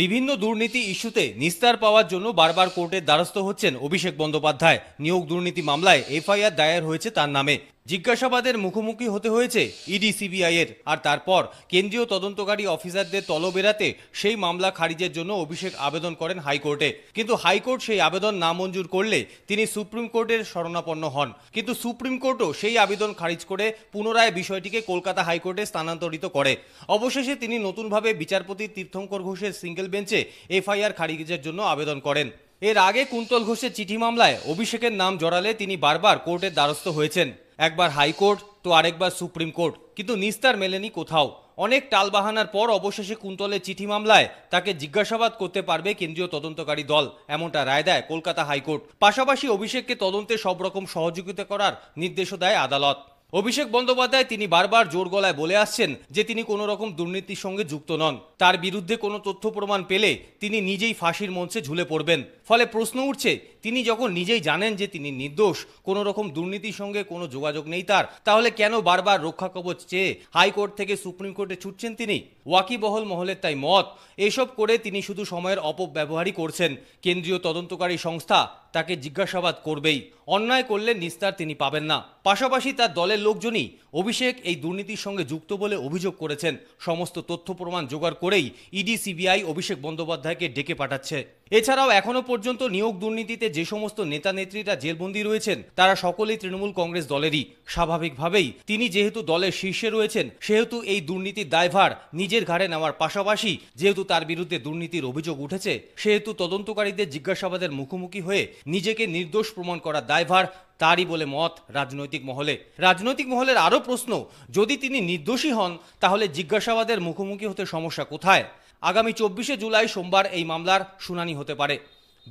বিভিন্ন দুর্নীতি ইস্যুতে নিস্তার পাওয়ার জন্য বারবার কোর্টের দ্বারস্থ হচ্ছেন অভিষেক বন্দ্যোপাধ্যায় নিয়োগ দুর্নীতি মামলায় এফআইআর দায়ের হয়েছে তার নামে জিজ্ঞাসাবাদের মুখোমুখি হতে হয়েছে ইডি সিবিআই এর আর তারপর কেন্দ্রীয় তদন্তকারী অফিসারদের তল বেরাতে সেই মামলা খারিজের জন্য অভিষেক আবেদন করেন হাইকোর্টে কিন্তু হাইকোর্ট সেই আবেদন না মঞ্জুর করলে তিনি সুপ্রিম কোর্টের শরণাপন্ন হন কিন্তু সুপ্রিম কোর্টও সেই আবেদন খারিজ করে পুনরায় বিষয়টিকে কলকাতা হাইকোর্টে স্থানান্তরিত করে অবশেষে তিনি নতুনভাবে বিচারপতি তীর্থঙ্কর ঘোষের সিঙ্গেল বেঞ্চে এফআইআর খারিজের জন্য আবেদন করেন এর আগে কুন্তল ঘোষের চিঠি মামলায় অভিষেকের নাম জড়ালে তিনি বারবার কোর্টের দ্বারস্থ হয়েছেন একবার হাইকোর্ট তো আরেকবার সুপ্রিম কোর্ট কিন্তু নিস্তার মেলেনি কোথাও অনেক টালবাহানার পর অবশেষে কুন্তলের চিঠি মামলায় তাকে জিজ্ঞাসাবাদ করতে পারবে কেন্দ্রীয় তদন্তকারী দল এমনটা রায় দেয় কলকাতা হাইকোর্ট পাশাপাশি অভিষেককে তদন্তে সব রকম সহযোগিতা করার নির্দেশও দেয় আদালত অভিষেক বন্দ্যোপাধ্যায় তিনি বারবার জোর গলায় বলে আসছেন যে তিনি কোনো রকম দুর্নীতির সঙ্গে যুক্ত নন তার বিরুদ্ধে কোনো তথ্য প্রমাণ পেলে তিনি নিজেই ফাঁসির মঞ্চে ঝুলে পড়বেন ফলে প্রশ্ন উঠছে তিনি যখন নিজেই জানেন যে তিনি নির্দোষ কোনো রকম দুর্নীতির সঙ্গে কোনো যোগাযোগ নেই তার তাহলে কেন বারবার রক্ষা কবচ চেয়ে হাইকোর্ট থেকে সুপ্রিম কোর্টে ছুটছেন তিনি ওয়াকিবহল মহলের তাই মত এসব করে তিনি শুধু সময়ের অপব্যবহারই করছেন কেন্দ্রীয় তদন্তকারী সংস্থা তাকে জিজ্ঞাসাবাদ করবেই অন্যায় করলে নিস্তার তিনি পাবেন না পাশাপাশি তার দলের লোকজনই অভিষেক এই দুর্নীতির সঙ্গে যুক্ত বলে অভিযোগ করেছেন সমস্ত তথ্য প্রমাণ জোগাড় করেই ইডি সিবিআই অভিষেক বন্দ্যোপাধ্যায়কে ডেকে পাঠাচ্ছে এছাড়াও এখনো পর্যন্ত নিয়োগ দুর্নীতিতে যে সমস্ত নেতা নেত্রীরা জেলবন্দি রয়েছেন তারা সকলেই তৃণমূল কংগ্রেস দলেরই স্বাভাবিকভাবেই তিনি যেহেতু দলের শীর্ষে রয়েছেন সেহেতু এই দুর্নীতির দায়ভার নিজের ঘাড়ে নেওয়ার পাশাপাশি যেহেতু তার বিরুদ্ধে দুর্নীতির অভিযোগ উঠেছে সেহেতু তদন্তকারীদের জিজ্ঞাসাবাদের মুখোমুখি হয়ে নিজেকে নির্দোষ প্রমাণ করার দায়ভার তারই বলে মত রাজনৈতিক মহলে রাজনৈতিক মহলের আরও প্রশ্ন যদি তিনি নির্দোষী হন তাহলে জিজ্ঞাসাবাদের মুখোমুখি হতে সমস্যা কোথায় আগামী চব্বিশে জুলাই সোমবার এই মামলার শুনানি হতে পারে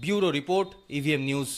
bureau report EVM e news